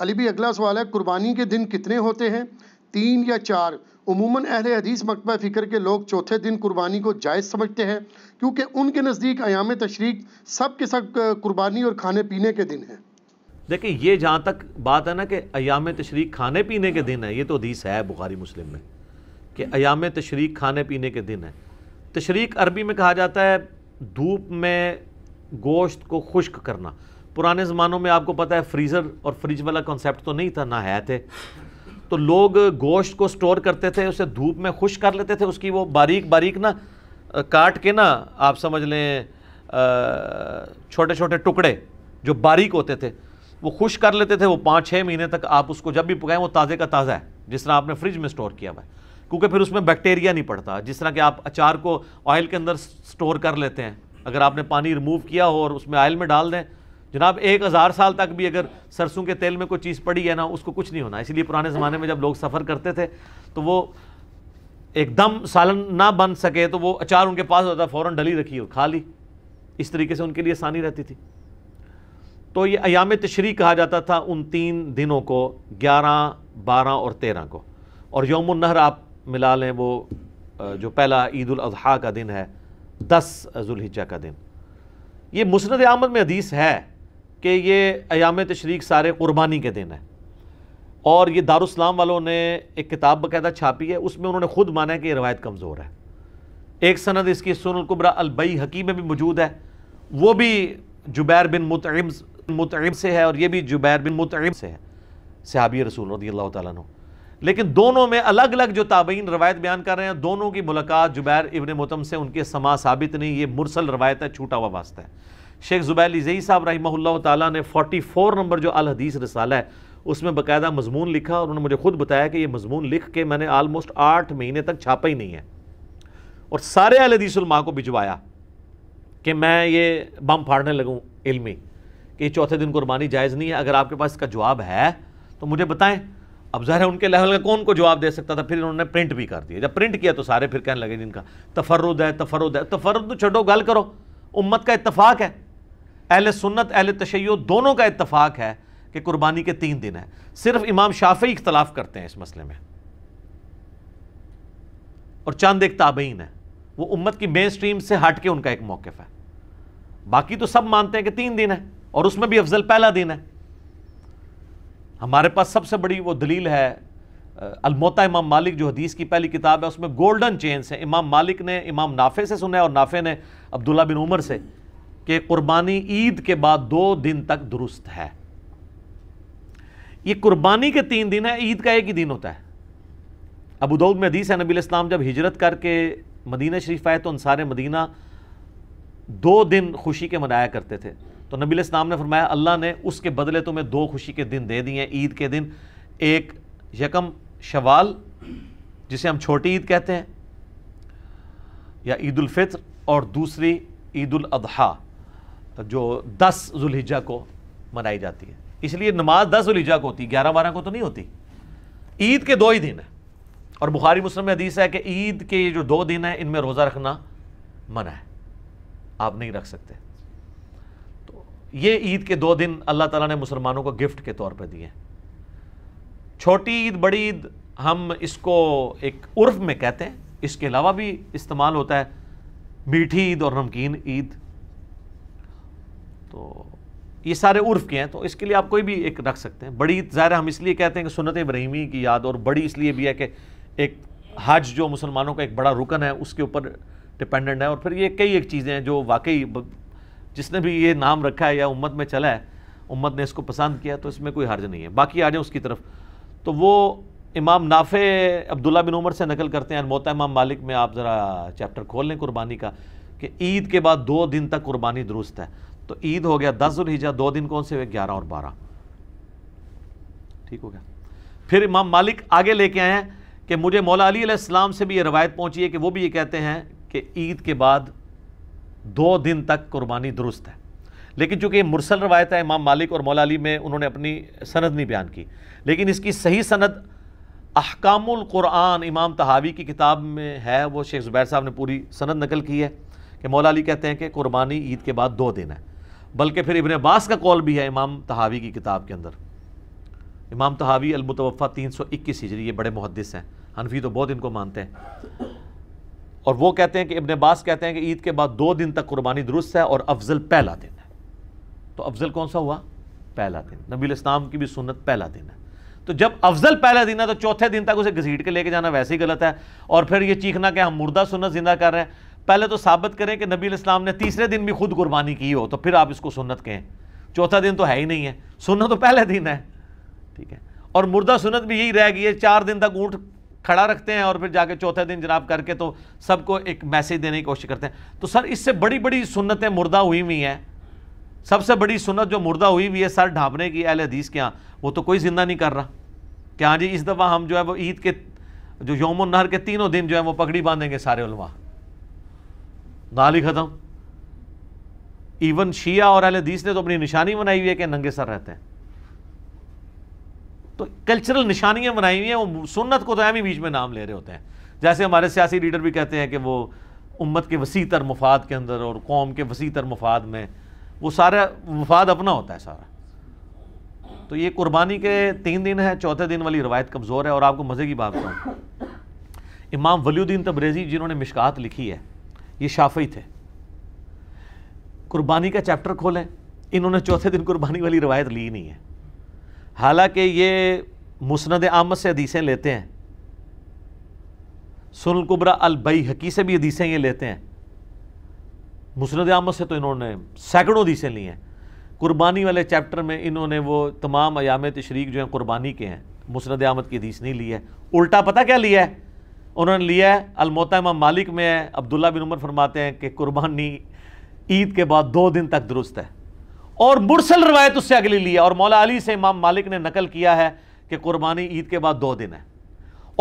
अली भी अगला सवाल है कुर्बानी के दिन कितने होते हैं तीन या चार उमूमन अहल हदीस मकबा फ़िक्र के लोग चौथे दिन कुर्बानी को जायज़ समझते हैं क्योंकि उनके नज़दीक अयाम तशरीक सब के सब कुर्बानी और खाने पीने के दिन हैं देखिए ये जहाँ तक बात है ना कि अयाम तशरीक खाने पीने के दिन है ये तो हदीस है बुखारी मुस्लिम में कि अयाम तशरीक खाने पीने के दिन है तशरीक अरबी में कहा जाता है धूप में गोश्त को खुश्क करना पुराने ज़मानों में आपको पता है फ्रीज़र और फ्रिज वाला कॉन्सेप्ट तो नहीं था ना है थे तो लोग गोश्त को स्टोर करते थे उसे धूप में खुश कर लेते थे उसकी वो बारीक बारीक ना काट के ना आप समझ लें छोटे छोटे टुकड़े जो बारीक होते थे वो खुश कर लेते थे वो पाँच छः महीने तक आप उसको जब भी पकाएं वो ताज़े का ताज़ा है जिस तरह आपने फ्रिज में स्टोर किया हुआ है क्योंकि फिर उसमें बैक्टीरिया नहीं पड़ता जिस तरह कि आप अचार को ऑयल के अंदर स्टोर कर लेते हैं अगर आपने पानी रिमूव किया हो और उसमें ऑयल में डाल दें जनाब एक हज़ार साल तक भी अगर सरसों के तेल में कोई चीज़ पड़ी है ना उसको कुछ नहीं होना इसलिए पुराने ज़माने में जब लोग सफ़र करते थे तो वो एकदम सालन ना बन सके तो वो अचार उनके पास होता फ़ौरन डली रखी हो खा ली इस तरीके से उनके लिए आसानी रहती थी तो ये अयाम तशरी कहा जाता था उन तीन दिनों को ग्यारह बारह और तेरह को और योम नहर आप मिला लें वो जो पहला ईद अजहा का दिन है दस जुल्हिजा का दिन ये मुसरद आमद में हदीस है कि ये अयाम तशरीक सारे कुर्बानी के दिन है और ये दारुस्लाम वालों ने एक किताब बकायदा छापी है उसमें उन्होंने खुद माना है कि यह रवायत कमज़ोर है एक सनद इसकी सुनकुबरा अलबई हकी में भी मौजूद है वो भी जुबैर बिन मुतम मुतम से है और ये भी जुबैर बिन मुतम से है सहाबी रसूल रदी अल्लाह लेकिन दोनों में अलग अलग जो ताबीन रवायत बयान कर रहे हैं दोनों की मुलाकात जुबैर इबन मुतम से उनके समा साबित नहीं ये मुरसल रवायत है छूटा हुआ वास्ता है शेख ज़ुबैल जई साहब रही ताली ने फोटी फोर नंबर जो अलहदीस रसाल रसाला है उसमें बाकायदा मजमून लिखा और उन्होंने मुझे खुद बताया कि ये मजमून लिख के मैंने आलमोस्ट आठ महीने तक छापा ही नहीं है और सारे अल को भिजवाया कि मैं ये बम फाड़ने लगूँ इलमी कि चौथे दिन कुर्बानी जायज़ नहीं है अगर आपके पास इसका जवाब है तो मुझे बताएं अब ज़ाहिर है उनके लेवल का कौन को जवाब दे सकता था फिर उन्होंने प्रिंट भी कर दिया जब प्रिंट किया तो सारे फिर कहने लगे जिनका तफरुद है तफरुद है तफरुद तो छोड़ो गल करो उम्मत का इतफाक़ है अहल सुन्नत अहल तशैय दोनों का इतफाक़ है कि कुर्बानी के तीन दिन हैं सिर्फ इमाम शाफी इख्तलाफ करते हैं इस मसले में और चांद एक ताबीन है वो उम्मत की मेन स्ट्रीम से हट के उनका एक मौकफ़ है बाकी तो सब मानते हैं कि तीन दिन है और उसमें भी अफजल पहला दिन है हमारे पास सबसे बड़ी वो दलील है अलमोता इमाम मालिक जो हदीस की पहली किताब है उसमें गोल्डन चेंस है इमाम मालिक ने इमाम नाफे से सुना है और नाफे ने अब्दुल्ला बिन उमर से कि कुर्बानी ईद के बाद दो दिन तक दुरुस्त है ये कुर्बानी के तीन दिन है ईद का एक ही दिन होता है अबू दाऊद में हदीस है नबी इस्लाम जब हिजरत करके मदीना शरीफ आए तो अनसार मदीना दो दिन खुशी के मनाया करते थे तो नबी इस्लाम ने फरमाया अल्लाह ने उसके बदले तुम्हें दो खुशी के दिन दे दिए ईद के दिन एक यकम शवाल जिसे हम छोटी ईद कहते हैं या ईद और दूसरी ईद अदहा तो जो दस जुलहिजा को मनाई जाती है इसलिए नमाज दस जुलहिजा को होती है ग्यारह बारह को तो नहीं होती ईद के दो ही दिन है और बुखारी मुस्लिम में हदीस है कि ईद के जो दो दिन हैं इनमें रोज़ा रखना मना है आप नहीं रख सकते तो ये ईद के दो दिन अल्लाह ताला ने मुसलमानों को गिफ्ट के तौर पर दिए हैं छोटी ईद बड़ी ईद हम इसको एक उर्फ में कहते हैं इसके अलावा भी इस्तेमाल होता है मीठी ईद और नमकीन ईद तो ये सारे उर्फ के हैं तो इसके लिए आप कोई भी एक रख सकते हैं बड़ी ज़ाहिर हम इसलिए कहते हैं कि सुनत इब्राहिमी की याद और बड़ी इसलिए भी है कि एक हज जो मुसलमानों का एक बड़ा रुकन है उसके ऊपर डिपेंडेंट है और फिर ये कई एक चीज़ें हैं जो वाकई जिसने भी ये नाम रखा है या उम्मत में चला है उम्मत ने इसको पसंद किया तो इसमें कोई हर्ज नहीं है बाकी आ जाए उसकी तरफ तो वो इमाम नाफे अब्दुल्ला बिन उमर से नकल करते हैं मोता इमाम मालिक में आप ज़रा चैप्टर खोल लें कुर्बानी का कि ईद के बाद दो दिन तक कुर्बानी दुरुस्त है तो ईद हो गया दस जुलहिजा दो दिन कौन से हुए ग्यारह और बारह ठीक हो गया फिर इमाम मालिक आगे लेके आए हैं कि मुझे मौला अली इस्लाम से भी ये रवायत पहुंची है कि वो भी ये कहते हैं कि ईद के बाद दो दिन तक कुर्बानी दुरुस्त है लेकिन चूंकि मुरसल रवायत है इमाम मालिक और मौला अली में उन्होंने अपनी सनद नहीं बयान की लेकिन इसकी सही सनद अहकामुल कुरान इमाम तहावी की किताब में है वो शेख ज़ुबैर साहब ने पूरी सनद नकल की है कि मौला अली कहते हैं कि कुर्बानी ईद के बाद दो दिन है बल्कि फिर इबन अब्बास का कौल भी है इमाम तहावी की किताब के अंदर इमाम तहावी अलमुतवफ़ा तीन सौ इक्कीस हिजरी ये बड़े मुहदस हैं हनफी तो बहुत इनको मानते हैं और वो कहते हैं कि इबन अब्बास कहते हैं कि ईद के बाद दो दिन तक कुर्बानी दुरुस्त है और अफजल पहला दिन है तो अफजल कौन सा हुआ पहला दिन नबी इस्लाम की भी सुनत पहला दिन है तो जब अफजल पहला दिन है तो चौथे दिन तक उसे घसीट के लेके जाना वैसे ही गलत है और फिर ये चीखना कि हम मुर्दा सुनत जिंदा कर रहे हैं पहले तो साबित करें कि नबी इस्लाम ने तीसरे दिन भी खुद कुर्बानी की हो तो फिर आप इसको सुन्नत कहें चौथा दिन तो है ही नहीं है सुन्नत तो पहले दिन है ठीक है और मुर्दा सुन्नत भी यही रह गई है चार दिन तक ऊँट खड़ा रखते हैं और फिर जाके चौथे दिन जनाब करके तो सबको एक मैसेज देने की कोशिश करते हैं तो सर इससे बड़ी बड़ी सुन्नतें मुर्दा हुई हुई हैं सबसे बड़ी सुन्नत जो मुर्दा हुई हुई है सर ढांपने की अहल हदीस के यहाँ वो तो कोई ज़िंदा नहीं कर रहा कि हाँ जी इस दफ़ा हम जो है वो ईद के जो यौम नहर के तीनों दिन जो है वो पगड़ी बांधेंगे सारे उलवा दाल ही ख़त्म इवन शिया और अहले हदीस ने तो अपनी निशानी बनाई हुई है कि नंगे सर रहते हैं तो कल्चरल निशानियाँ बनाई हुई हैं वो सुन्नत को तो अहम ही बीच में नाम ले रहे होते हैं जैसे हमारे सियासी लीडर भी कहते हैं कि वो उम्मत के वसी तर मफाद के अंदर और कौम के वसी तर मफाद में वो सारा मफाद अपना होता है सारा तो ये कुर्बानी के तीन दिन है चौथे दिन वाली रवायत कमज़ोर है और आपको मज़े की बात बताऊँ इमाम वलीउद्दीन तबरेज़ी जिन्होंने मिशकात लिखी है ये शाफी थे कुर्बानी का चैप्टर खोलें इन्होंने चौथे दिन कुर्बानी वाली रवायत ली नहीं है हालांकि ये मुस्ंद आमद से हदीसें लेते हैं सुनल कुबरा बई हकी से भी हदीसें ये लेते हैं मुस्ंद आमद से तो इन्होंने सैकड़ों हदीसें ली हैं कुर्बानी वाले चैप्टर में इन्होंने वो तमाम अयाम तशरीक जो हैं कुर्बानी के हैं मुस्ंद आमद की हदीस नहीं ली है उल्टा पता क्या लिया है उन्होंने लिया है अलमोता इमाम मालिक में है अब्दुल्ला बिन उमर फरमाते हैं कि कुर्बानी ईद के बाद दो दिन तक दुरुस्त है और मुरसल रवायत उससे अगली लिया और मौला अली से इमाम मालिक ने नकल किया है कि कुर्बानी ईद के बाद दो दिन है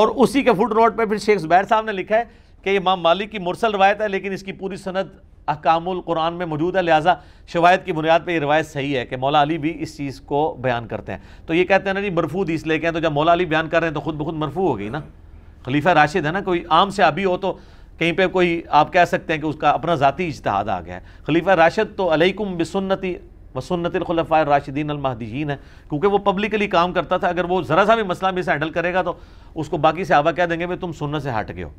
और उसी के फुट नोट पर फिर शेख जुबैर साहब ने लिखा है कि इमाम मालिक की मुरसल रवायत है लेकिन इसकी पूरी सनद अकामुल कुरान में मौजूद है लिहाजा शवायद की बुनियाद पर यह रवायत सही है कि मौला अली भी इस चीज़ को बयान करते हैं तो ये कहते हैं ना जी मरफू इसलिए कहें तो जब मौला अली बयान कर रहे हैं तो खुद ब खुद मरफू हो गई ना खलीफा राशिद है ना कोई आम से अभी हो तो कहीं पे कोई आप कह सकते हैं कि उसका अपना ज़ाती इजतहाद आ गया है खलीफा राशिद तो अलैकुम वसन्नत खलफा राशिदीन अलमहदीन है क्योंकि वो पब्लिकली काम करता था अगर वो ज़रा सा भी मसला मिस हैंडल करेगा तो उसको बाकी से आवा कह देंगे भाई तुम सुन्नत से हट गए हो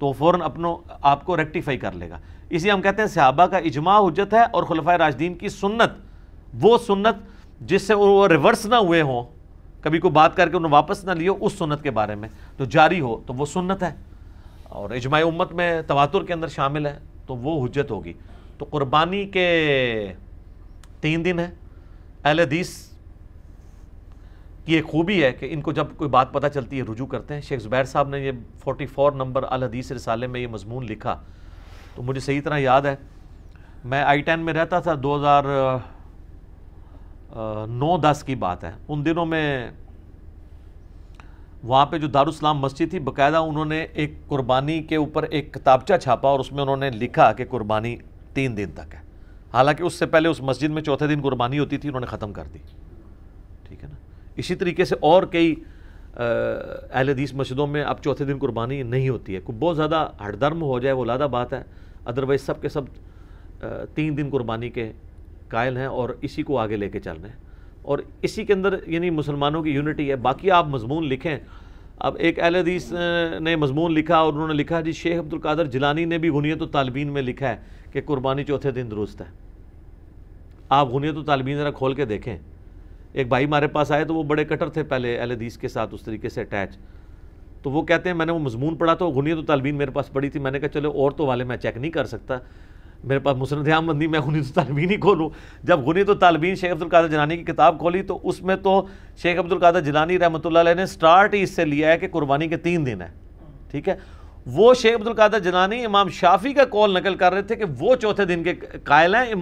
तो फ़ौर अपनों आपको रेक्टिफाई कर लेगा इसी हम कहते हैं सहाबा का इजमा हजत है और खलफा राशदीन की सुन्नत वो सुन्नत जिससे वो रिवर्स ना हुए हों कभी को बात करके उन्हें वापस ना लियो उस सुन्नत के बारे में जो तो जारी हो तो वो सुन्नत है और इजमा उम्मत में तवातुर के अंदर शामिल है तो वो हजत होगी तो कुर्बानी के तीन दिन है अहलदीस की एक खूबी है कि इनको जब कोई बात पता चलती है रुजू करते हैं शेख ज़ुबैर साहब ने ये 44 नंबर हदीस रिसाले में ये मजमून लिखा तो मुझे सही तरह याद है मैं आई टेन में रहता था हज़ार नौ दस की बात है उन दिनों में वहाँ पे जो दारुसलाम मस्जिद थी बकायदा उन्होंने एक कुर्बानी के ऊपर एक किताबचा छापा और उसमें उन्होंने लिखा कि कुर्बानी तीन दिन तक है हालांकि उससे पहले उस मस्जिद में चौथे दिन कुर्बानी होती थी उन्होंने ख़त्म कर दी ठीक है ना इसी तरीके से और कई अहल हदीस मस्जिदों में अब चौथे दिन कुर्बानी नहीं होती है बहुत ज़्यादा हडदर्म हो जाए वो लादा बात है अदरवाइज़ सब के सब तीन दिन कुर्बानी के कायल हैं और इसी को आगे लेके चल रहे हैं और इसी के अंदर यानी मुसलमानों की यूनिटी है बाकी आप मजमून लिखें अब एक अहल हदीस ने मजमून लिखा और उन्होंने लिखा जी शेख अब्दुल कादर जिलानी ने भी गुनीत तालबीन में लिखा है कि कुर्बानी चौथे दिन दुरुस्त है आप गुनीत तालबीन ज़रा खोल के देखें एक भाई हमारे पास आए तो वो बड़े कटर थे पहले अहल हदीस के साथ उस तरीके से अटैच तो वो कहते हैं मैंने वो मजमून पढ़ा तो गुनीत तालबीन मेरे पास पड़ी थी मैंने कहा चलो और तो वाले मैं चेक नहीं कर सकता मेरे पास मुसनद बंदी मैं गुनी तो तालबीन ही खोलूँ जब गुनी तो तालबीन शेख अब्दुल कादर जिलानी की किताब खोली तो उसमें तो शेख अब्दुल कादर जिलानी रहमत ने स्टार्ट ही इससे लिया है कि कुर्बानी के तीन दिन है ठीक है वो शेख अब्दुल कादर जिलानी इमाम शाफी का कॉल नकल कर रहे थे कि वो चौथे दिन के कायल हैं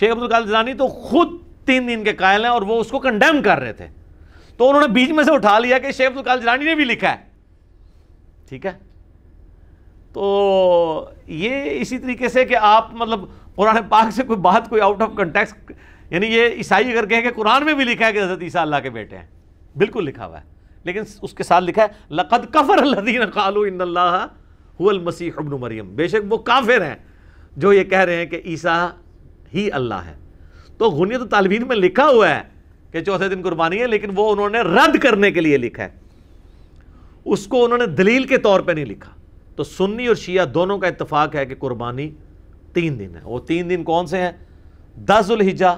शेख अब्दुल कादर जिलानी तो खुद तीन दिन के कायल हैं और वो उसको कंडेम कर रहे थे तो उन्होंने बीच में से उठा लिया कि शेख अब्दुल कादर जिलानी ने भी लिखा है ठीक है तो ये इसी तरीके से कि आप मतलब कुरान पाक से कोई बात कोई आउट ऑफ कंटेक्स यानी ये ईसाई अगर कहें कि कुरान में भी लिखा है कि हजरत ईसा अल्लाह के बेटे हैं बिल्कुल लिखा हुआ है लेकिन उसके साथ लिखा है लक़द कफ़र लदीन कालू मसीह अबन मरियम बेशक वो काफिर हैं जो ये कह रहे हैं कि ईसा ही अल्लाह है तो गुनियत तालबीन में लिखा हुआ है कि चौथे दिन कुर्बानी है लेकिन वो उन्होंने रद्द करने के लिए लिखा है उसको उन्होंने दलील के तौर पर नहीं लिखा तो सुन्नी और शिया दोनों का इतफाक़ है कि कुर्बानी तीन दिन है वो तीन दिन कौन से हैं दस जुल्हिजा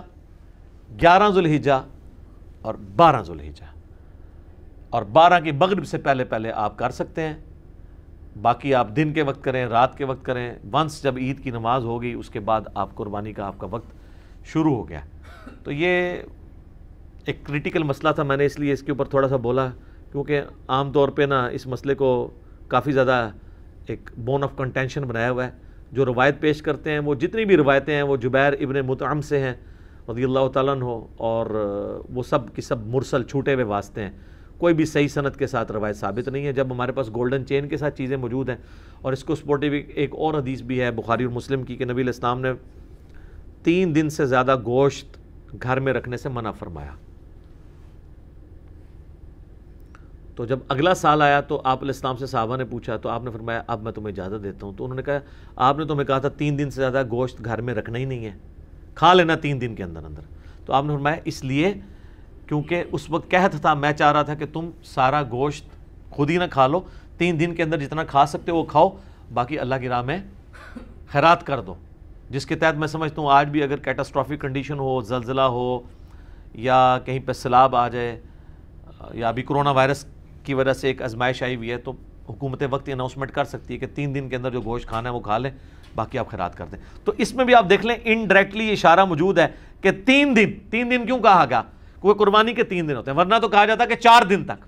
ग्यारह जुल्हिजा और बारह जुल्हिजा और बारह की मगरब से पहले पहले आप कर सकते हैं बाकी आप दिन के वक्त करें रात के वक्त करें वंस जब ईद की नमाज़ होगी उसके बाद आप कुर्बानी का आपका वक्त शुरू हो गया तो ये एक क्रिटिकल मसला था मैंने इसलिए इसके ऊपर थोड़ा सा बोला क्योंकि आम तौर पे ना इस मसले को काफ़ी ज़्यादा एक बोन ऑफ कंटेंशन बनाया हुआ है जो रवायत पेश करते हैं वो जितनी भी रवायतें हैं वो जुबैर इबन मुतम से हैं रदी अल्लाह तन हो और वो सब की सब मुरसल छूटे हुए वास्ते हैं कोई भी सही सनत के साथ रवायत साबित नहीं है जब हमारे पास गोल्डन चेन के साथ चीज़ें मौजूद हैं और इसको सपोर्टिव एक और हदीस भी है बुखारी और मुस्लिम की कि नबी इस्लाम ने तीन दिन से ज़्यादा गोश्त घर में रखने से मना फरमाया तो जब अगला साल आया तो आप इस्लाम से साहबा ने पूछा तो आपने फरमाया अब मैं तुम्हें इजाज़त देता हूँ तो उन्होंने कहा आपने तुम्हें कहा था तीन दिन से ज़्यादा गोश्त घर में रखना ही नहीं है खा लेना तीन दिन के अंदर अंदर तो आपने फरमाया इसलिए क्योंकि उस वक्त कहत था मैं चाह रहा था कि तुम सारा गोश्त खुद ही ना खा लो तीन दिन के अंदर जितना खा सकते हो वो खाओ बाकी अल्लाह की राह में खैरात कर दो जिसके तहत मैं समझता हूँ आज भी अगर कैटास्ट्रॉफिक कंडीशन हो जलजिला हो या कहीं पर सैलाब आ जाए या अभी कोरोना वायरस की वजह से एक आजमाइश आई हुई है तो हुकूमत वक्त अनाउंसमेंट कर सकती है कि तीन दिन के अंदर जो गोश्त खाना है वो खा लें बाकी आप खैरात कर दें तो इसमें भी आप देख लें इनडायरेक्टली इशारा मौजूद है कि तीन दिन तीन दिन क्यों कहा गया क्योंकि कुर्बानी के तीन दिन होते हैं वरना तो कहा जाता है कि चार दिन तक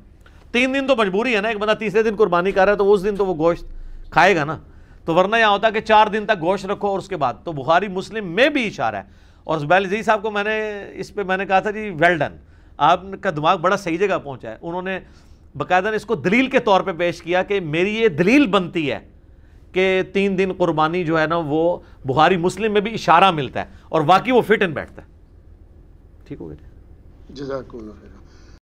तीन दिन तो मजबूरी है ना एक बंदा तीसरे दिन कुर्बानी कर रहा है तो उस दिन तो वो गोश्त खाएगा ना तो वरना यह होता है कि चार दिन तक गोश्त रखो और उसके बाद तो बुखारी मुस्लिम में भी इशारा है और जी साहब को मैंने इस पर मैंने कहा था जी वेल डन आपका दिमाग बड़ा सही जगह पहुँचा है उन्होंने बाकायदा ने इसको दलील के तौर पर पेश किया कि मेरी ये दलील बनती है कि तीन दिन कुर्बानी जो है ना वो बुहारी मुस्लिम में भी इशारा मिलता है और वाकई वो फिट एंड बैठता है ठीक हो गया